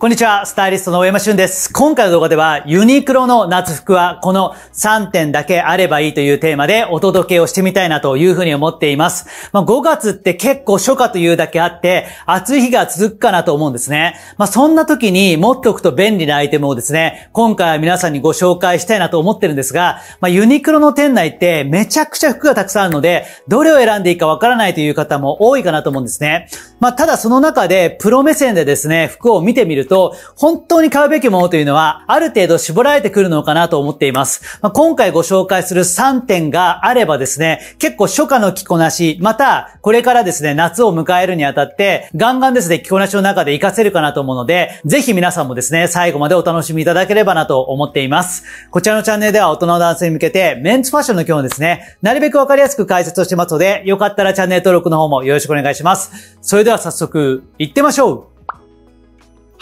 こんにちは、スタイリストの大山俊です。今回の動画では、ユニクロの夏服はこの3点だけあればいいというテーマでお届けをしてみたいなというふうに思っています。まあ、5月って結構初夏というだけあって、暑い日が続くかなと思うんですね。まあ、そんな時に持っておくと便利なアイテムをですね、今回は皆さんにご紹介したいなと思ってるんですが、まあ、ユニクロの店内ってめちゃくちゃ服がたくさんあるので、どれを選んでいいかわからないという方も多いかなと思うんですね。まあ、ただその中でプロ目線でですね、服を見てみると、本当に買うべきものというのは、ある程度絞られてくるのかなと思っています。まあ、今回ご紹介する3点があればですね、結構初夏の着こなし、また、これからですね、夏を迎えるにあたって、ガンガンですね、着こなしの中で活かせるかなと思うので、ぜひ皆さんもですね、最後までお楽しみいただければなと思っています。こちらのチャンネルでは大人の男性に向けて、メンツファッションの今日ですね、なるべくわかりやすく解説をしてますので、よかったらチャンネル登録の方もよろしくお願いします。それでは早速、行ってみましょう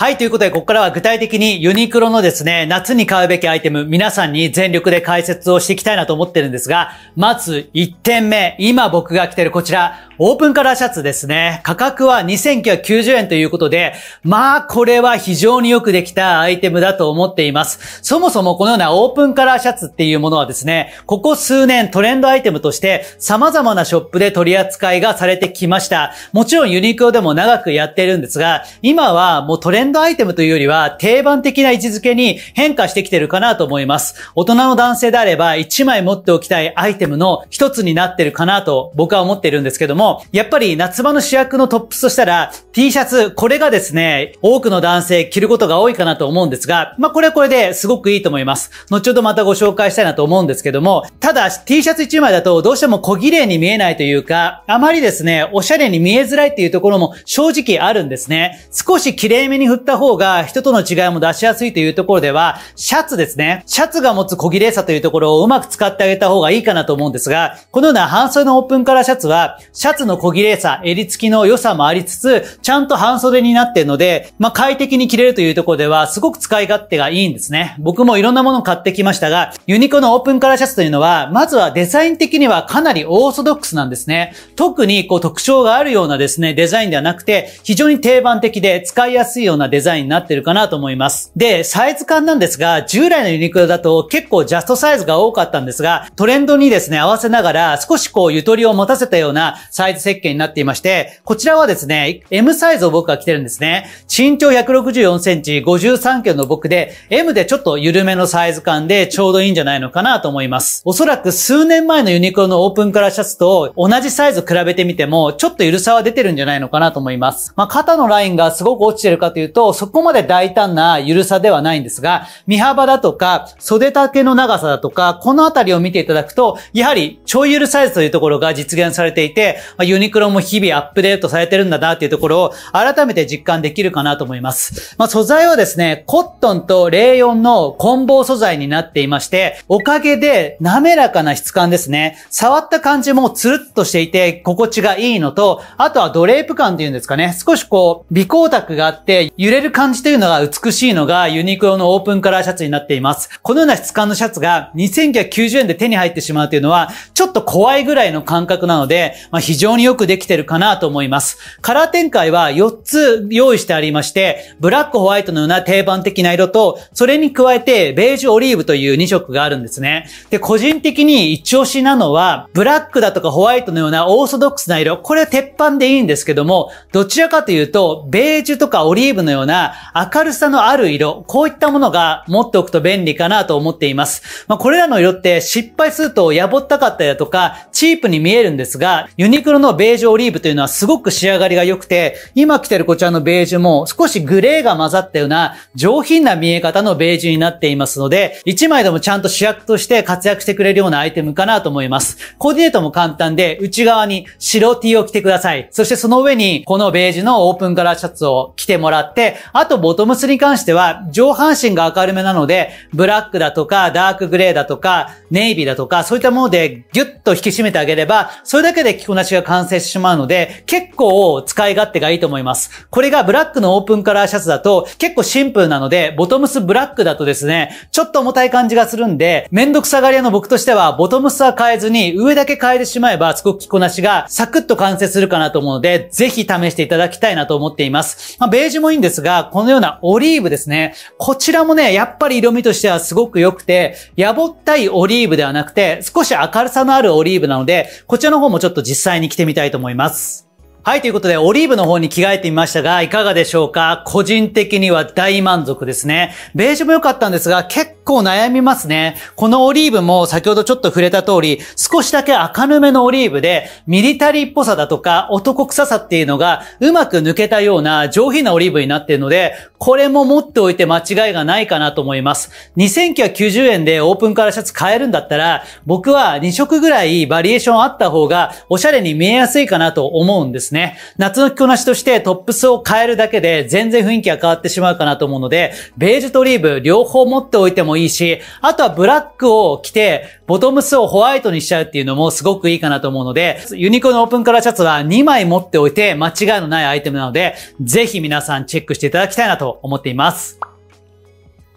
はい、ということで、ここからは具体的にユニクロのですね、夏に買うべきアイテム、皆さんに全力で解説をしていきたいなと思ってるんですが、まず1点目、今僕が着てるこちら、オープンカラーシャツですね。価格は2990円ということで、まあ、これは非常によくできたアイテムだと思っています。そもそもこのようなオープンカラーシャツっていうものはですね、ここ数年トレンドアイテムとして様々なショップで取り扱いがされてきました。もちろんユニクロでも長くやってるんですが、今はもうトレンドンドアイテムというよりは定番的な位置づけに変化してきてるかなと思います。大人の男性であれば1枚持っておきたいアイテムの一つになってるかなと僕は思ってるんですけども、やっぱり夏場の主役のトップスとしたら T シャツ、これがですね、多くの男性着ることが多いかなと思うんですが、まあこれはこれですごくいいと思います。後ほどまたご紹介したいなと思うんですけども、ただ T シャツ1枚だとどうしても小綺麗に見えないというか、あまりですね、おしゃれに見えづらいっていうところも正直あるんですね。少し綺麗めにった方が人との違いも出しやすいというところでは、シャツですね。シャツが持つ小綺麗さというところをうまく使ってあげた方がいいかなと思うんですが、このような半袖のオープンカラーシャツは、シャツの小綺麗さ、襟付きの良さもありつつ、ちゃんと半袖になっているので、まあ、快適に着れるというところでは、すごく使い勝手がいいんですね。僕もいろんなものを買ってきましたが、ユニコのオープンカラーシャツというのは、まずはデザイン的にはかなりオーソドックスなんですね。特にこう特徴があるようなですね、デザインではなくて、非常に定番的で使いやすいようなデザインになってるかなと思います。で、サイズ感なんですが、従来のユニクロだと結構ジャストサイズが多かったんですが、トレンドにですね、合わせながら少しこうゆとりを持たせたようなサイズ設計になっていまして、こちらはですね、M サイズを僕が着てるんですね。身長164センチ、53キロの僕で、M でちょっと緩めのサイズ感でちょうどいいんじゃないのかなと思います。おそらく数年前のユニクロのオープンカラーシャツと同じサイズ比べてみても、ちょっと緩さは出てるんじゃないのかなと思います。まあ、肩のラインがすごく落ちてるかというと、と、そこまで大胆な緩さではないんですが、身幅だとか、袖丈の長さだとか、このあたりを見ていただくと、やはり超緩サイズというところが実現されていて、ユニクロも日々アップデートされてるんだなっていうところを改めて実感できるかなと思います。まあ、素材はですね、コットンとレイヨンの混紡素材になっていまして、おかげで滑らかな質感ですね。触った感じもツルッとしていて、心地がいいのと、あとはドレープ感っていうんですかね。少しこう、微光沢があって、揺れる感じというのが美しいのがユニクロのオープンカラーシャツになっています。このような質感のシャツが2990円で手に入ってしまうというのは、ちょっと怖いぐらいの感覚なので、まあ、非常によくできてるかなと思います。カラー展開は4つ用意してありまして、ブラックホワイトのような定番的な色と、それに加えてベージュオリーブという2色があるんですね。で、個人的に一押しなのは、ブラックだとかホワイトのようなオーソドックスな色、これは鉄板でいいんですけども、どちらかというと、ベージュとかオリーブのようなような明るさのある色、こういったものが持っておくと便利かなと思っています。まあ、これらの色って失敗するとやぼったかったりだとか、チープに見えるんですが、ユニクロのベージュオリーブというのはすごく仕上がりが良くて、今着てるこちらのベージュも少しグレーが混ざったような上品な見え方のベージュになっていますので、1枚でもちゃんと主役として活躍してくれるようなアイテムかなと思います。コーディネートも簡単で、内側に白 T を着てください。そしてその上に、このベージュのオープンカラーシャツを着てもらって、、あとボトムスに関しては、上半身が明るめなので、ブラックだとか、ダークグレーだとか、ネイビーだとか、そういったものでギュッと引き締めてあげれば、それだけで着こなしが完成してしまうので、結構使い勝手がいいと思います。これがブラックのオープンカラーシャツだと、結構シンプルなので、ボトムスブラックだとですね、ちょっと重たい感じがするんで、めんどくさがり屋の僕としては、ボトムスは変えずに、上だけ変えてしまえば、すごく着こなしがサクッと完成するかなと思うので、ぜひ試していただきたいなと思っています。まあ、ベージュもいいんですですが、このようなオリーブですね。こちらもね、やっぱり色味としてはすごく良くて、やぼったいオリーブではなくて、少し明るさのあるオリーブなので、こちらの方もちょっと実際に着てみたいと思います。はい、ということで、オリーブの方に着替えてみましたが、いかがでしょうか個人的には大満足ですね。ベージュも良かったんですが、結構悩みますね。このオリーブも先ほどちょっと触れた通り、少しだけ赤ぬめのオリーブで、ミリタリーっぽさだとか、男臭さっていうのが、うまく抜けたような上品なオリーブになっているので、これも持っておいて間違いがないかなと思います。2990円でオープンカラーシャツ買えるんだったら、僕は2色ぐらいバリエーションあった方が、おしゃれに見えやすいかなと思うんですね。ね。夏の着こなしとしてトップスを変えるだけで全然雰囲気が変わってしまうかなと思うので、ベージュとオリーブ両方持っておいてもいいし、あとはブラックを着て、ボトムスをホワイトにしちゃうっていうのもすごくいいかなと思うので、ユニコのオープンカラーシャツは2枚持っておいて間違いのないアイテムなので、ぜひ皆さんチェックしていただきたいなと思っています。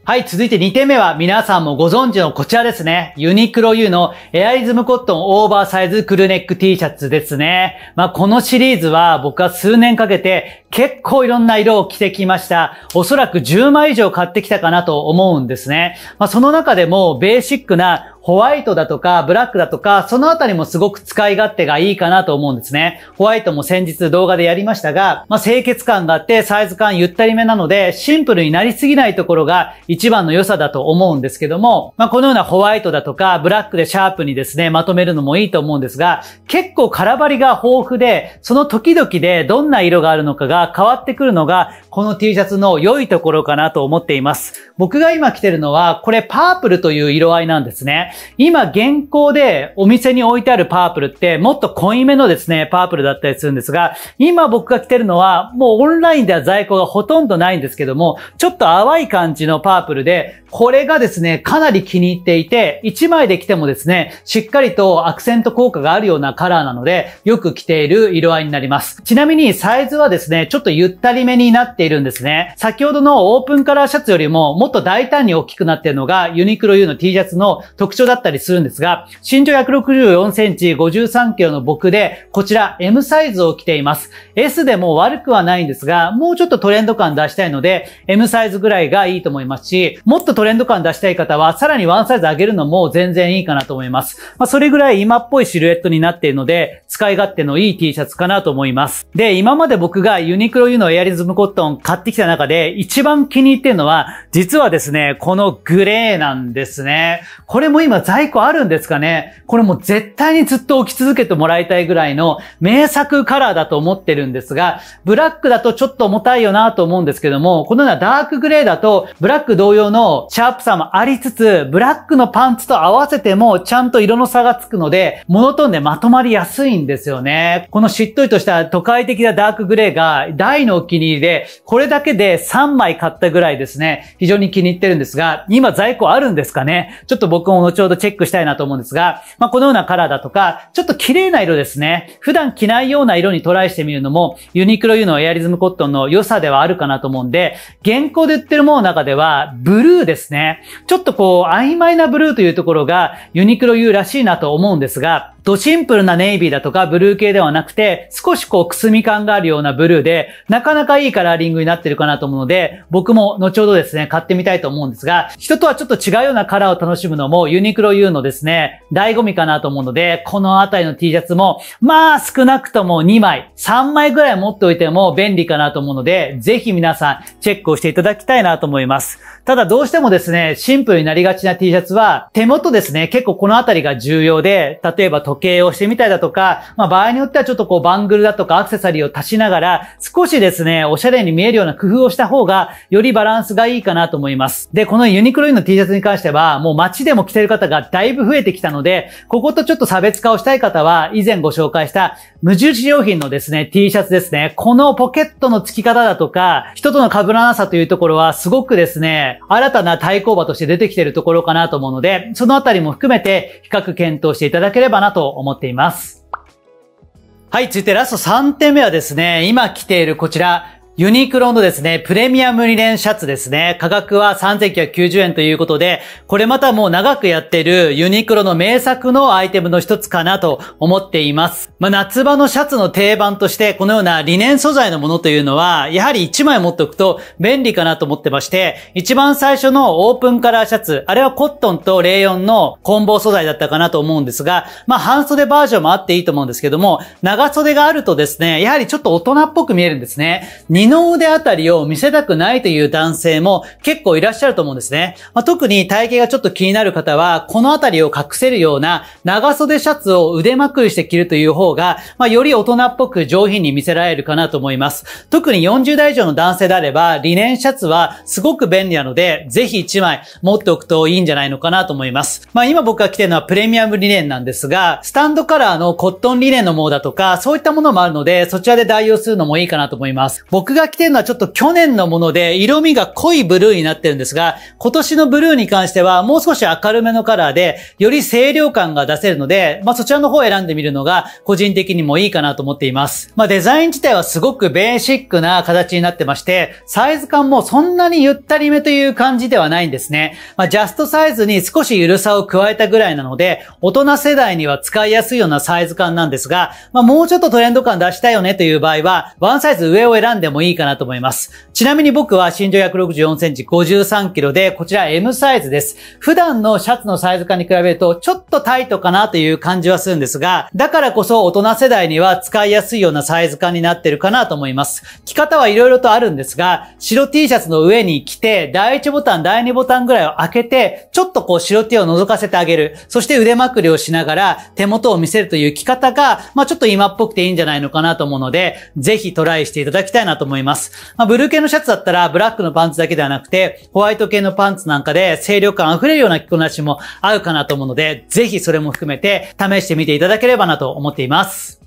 はい、続いて2点目は皆さんもご存知のこちらですね。ユニクロ U のエアリズムコットンオーバーサイズクルネック T シャツですね。まあ、このシリーズは僕は数年かけて結構いろんな色を着てきました。おそらく10枚以上買ってきたかなと思うんですね。まあ、その中でもベーシックなホワイトだとか、ブラックだとか、そのあたりもすごく使い勝手がいいかなと思うんですね。ホワイトも先日動画でやりましたが、まあ、清潔感があって、サイズ感ゆったりめなので、シンプルになりすぎないところが一番の良さだと思うんですけども、まあ、このようなホワイトだとか、ブラックでシャープにですね、まとめるのもいいと思うんですが、結構空張りが豊富で、その時々でどんな色があるのかが変わってくるのが、この T シャツの良いところかなと思っています。僕が今着てるのは、これパープルという色合いなんですね。今現行でお店に置いてあるパープルってもっと濃いめのですね、パープルだったりするんですが、今僕が着てるのはもうオンラインでは在庫がほとんどないんですけども、ちょっと淡い感じのパープルで、これがですね、かなり気に入っていて、1枚で着てもですね、しっかりとアクセント効果があるようなカラーなので、よく着ている色合いになります。ちなみにサイズはですね、ちょっとゆったりめになっているんですね。先ほどのオープンカラーシャツよりももっと大胆に大きくなっているのがユニクロ U の T シャツの特徴長だったりするんですが、身長164センチ、53キロの僕で、こちら M サイズを着ています。S でも悪くはないんですが、もうちょっとトレンド感出したいので、M サイズぐらいがいいと思いますし、もっとトレンド感出したい方は、さらにワンサイズ上げるのも全然いいかなと思います。まあ、それぐらい今っぽいシルエットになっているので、使い勝手のいい T シャツかなと思います。で、今まで僕がユニクロ U のエアリズムコットン買ってきた中で、一番気に入ってるのは、実はですね、このグレーなんですね。これも今今在庫あるんですかねこれも絶対にずっと置き続けてもらいたいぐらいの名作カラーだと思ってるんですが、ブラックだとちょっと重たいよなと思うんですけども、このようなダークグレーだと、ブラック同様のシャープさもありつつ、ブラックのパンツと合わせてもちゃんと色の差がつくので、モノトーンでまとまりやすいんですよね。このしっとりとした都会的なダークグレーが大のお気に入りで、これだけで3枚買ったぐらいですね、非常に気に入ってるんですが、今在庫あるんですかねちょっと僕も後ちょうどチェックしたいなと思うんですが、まあ、このようなカラーだとか、ちょっと綺麗な色ですね。普段着ないような色にトライしてみるのも、ユニクロ U のエアリズムコットンの良さではあるかなと思うんで、現行で売ってるものの中では、ブルーですね。ちょっとこう、曖昧なブルーというところが、ユニクロ U らしいなと思うんですが、と、シンプルなネイビーだとかブルー系ではなくて、少しこうくすみ感があるようなブルーで、なかなかいいカラーリングになってるかなと思うので、僕も後ほどですね、買ってみたいと思うんですが、人とはちょっと違うようなカラーを楽しむのもユニクロ U のですね、醍醐味かなと思うので、このあたりの T シャツも、まあ少なくとも2枚、3枚ぐらい持っておいても便利かなと思うので、ぜひ皆さんチェックをしていただきたいなと思います。ただどうしてもですね、シンプルになりがちな T シャツは、手元ですね、結構このあたりが重要で、例えば時計をしてみたりだとか、まあ場合によってはちょっとこうバングルだとかアクセサリーを足しながら、少しですね、おしゃれに見えるような工夫をした方が、よりバランスがいいかなと思います。で、このユニクロインの T シャツに関しては、もう街でも着てる方がだいぶ増えてきたので、こことちょっと差別化をしたい方は、以前ご紹介した無印良品のですね、T シャツですね。このポケットの付き方だとか、人との被らなさというところは、すごくですね、新たな対抗馬として出てきてるところかなと思うので、そのあたりも含めて、比較検討していただければなとと思っています。はい、続いてラスト3点目はですね、今来ているこちら、ユニクロのですね、プレミアムリネンシャツですね。価格は3990円ということで、これまたもう長くやってるユニクロの名作のアイテムの一つかなと思っています。まあ、夏場のシャツの定番として、このようなリネン素材のものというのは、やはり1枚持っておくと便利かなと思ってまして、一番最初のオープンカラーシャツ、あれはコットンとレイヨンのコンボ素材だったかなと思うんですが、まあ、半袖バージョンもあっていいと思うんですけども、長袖があるとですね、やはりちょっと大人っぽく見えるんですね。の腕あたりを見せたくないという男性も結構いらっしゃると思うんですね。まあ、特に体型がちょっと気になる方は、このあたりを隠せるような長袖シャツを腕まくりして着るという方が、まあ、より大人っぽく上品に見せられるかなと思います。特に40代以上の男性であれば、リネンシャツはすごく便利なので、ぜひ1枚持っておくといいんじゃないのかなと思います。まあ、今僕が着てるのはプレミアムリネンなんですが、スタンドカラーのコットンリネンのものだとか、そういったものもあるので、そちらで代用するのもいいかなと思います。僕がが着てるのはちょっと去年のもので、色味が濃いブルーになってるんですが、今年のブルーに関してはもう少し明るめのカラーで、より清涼感が出せるので、まあそちらの方を選んでみるのが、個人的にもいいかなと思っています。まあデザイン自体はすごくベーシックな形になってまして、サイズ感もそんなにゆったりめという感じではないんですね。まあジャストサイズに少しゆるさを加えたぐらいなので、大人世代には使いやすいようなサイズ感なんですが、まあもうちょっとトレンド感出したいよねという場合は、ワンサイズ上を選んでもいいかなと思います。ちなみに僕は身長164センチ53キロで、こちら M サイズです。普段のシャツのサイズ感に比べると、ちょっとタイトかなという感じはするんですが、だからこそ大人世代には使いやすいようなサイズ感になってるかなと思います。着方はいろいろとあるんですが、白 T シャツの上に着て、第1ボタン、第2ボタンぐらいを開けて、ちょっとこう白 T を覗かせてあげる。そして腕まくりをしながら手元を見せるという着方が、まあちょっと今っぽくていいんじゃないのかなと思うので、ぜひトライしていただきたいなと思います。思います。まあ、ブルー系のシャツだったら、ブラックのパンツだけではなくて、ホワイト系のパンツなんかで清涼感溢れるような着こなしも合うかなと思うので、ぜひそれも含めて試してみていただければなと思っています。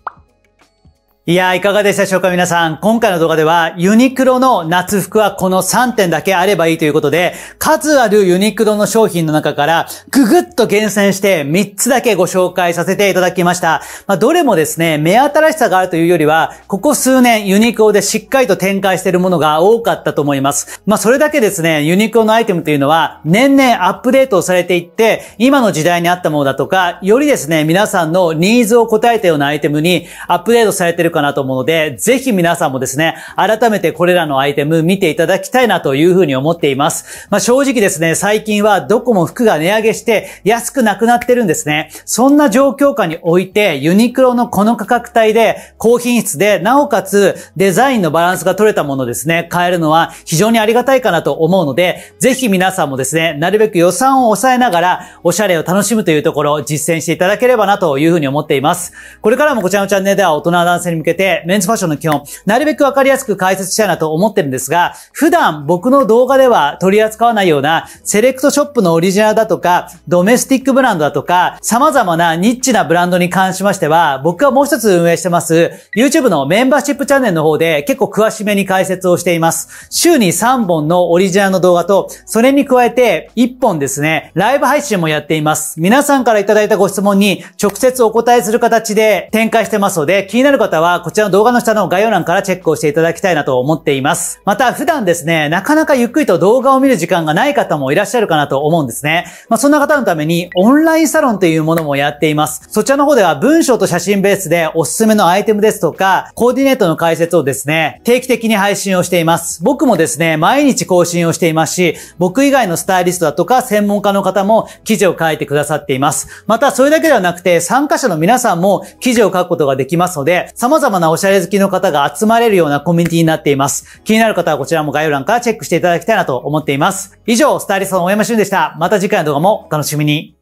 いやー、いかがでしたでしょうか皆さん。今回の動画では、ユニクロの夏服はこの3点だけあればいいということで、数あるユニクロの商品の中から、ぐぐっと厳選して3つだけご紹介させていただきました。まあ、どれもですね、目新しさがあるというよりは、ここ数年ユニクロでしっかりと展開しているものが多かったと思います。まあ、それだけですね、ユニクロのアイテムというのは、年々アップデートされていって、今の時代に合ったものだとか、よりですね、皆さんのニーズを応えたようなアイテムにアップデートされているかなと思うので、ぜひ皆さんもですね、改めてこれらのアイテム見ていただきたいなというふうに思っています。まあ、正直ですね、最近はどこも服が値上げして安くなくなってるんですね。そんな状況下において、ユニクロのこの価格帯で、高品質で、なおかつデザインのバランスが取れたものですね、買えるのは非常にありがたいかなと思うので、ぜひ皆さんもですね、なるべく予算を抑えながら、おしゃれを楽しむというところを実践していただければなというふうに思っています。これからもこちらのチャンネルでは大人男性にけて、メンズファッションの基本、なるべくわかりやすく解説したいなと思ってるんですが、普段僕の動画では取り扱わないような、セレクトショップのオリジナルだとか、ドメスティックブランドだとか、様々なニッチなブランドに関しましては、僕はもう一つ運営してます、YouTube のメンバーシップチャンネルの方で結構詳しめに解説をしています。週に3本のオリジナルの動画と、それに加えて1本ですね、ライブ配信もやっています。皆さんからいただいたご質問に直接お答えする形で展開してますので、気になる方はこちらの動画の下の概要欄からチェックをしていただきたいなと思っています。また、普段ですね、なかなかゆっくりと動画を見る時間がない方もいらっしゃるかなと思うんですね。まあ、そんな方のために、オンラインサロンというものもやっています。そちらの方では、文章と写真ベースでおすすめのアイテムですとか、コーディネートの解説をですね、定期的に配信をしています。僕もですね、毎日更新をしていますし、僕以外のスタイリストだとか、専門家の方も記事を書いてくださっています。また、それだけではなくて、参加者の皆さんも記事を書くことができますので、様々々なおしゃれ好きの方が集まれるようなコミュニティになっています。気になる方はこちらも概要欄からチェックしていただきたいなと思っています。以上、スタイリストの大山俊でした。また次回の動画もお楽しみに。